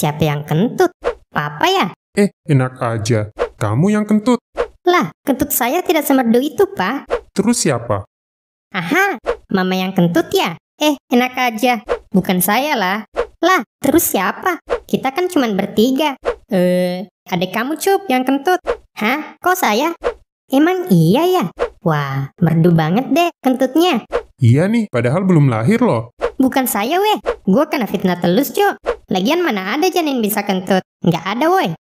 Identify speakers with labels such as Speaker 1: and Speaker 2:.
Speaker 1: Siapa yang kentut? Papa ya? Eh, enak aja. Kamu yang kentut.
Speaker 2: Lah, kentut saya tidak
Speaker 1: semerdu itu, Pak. Terus siapa?
Speaker 2: Aha, mama yang kentut ya? Eh, enak aja. Bukan saya lah. Lah, terus siapa? Kita kan cuma bertiga. Eh, adik kamu cup yang kentut. Hah, kok saya? Emang iya ya? Wah, merdu banget deh kentutnya.
Speaker 3: Iya nih, padahal belum lahir loh.
Speaker 2: Bukan saya weh, gue kena fitnah telus, Cok. Lagian mana ada janin bisa kentut? Nggak ada woi.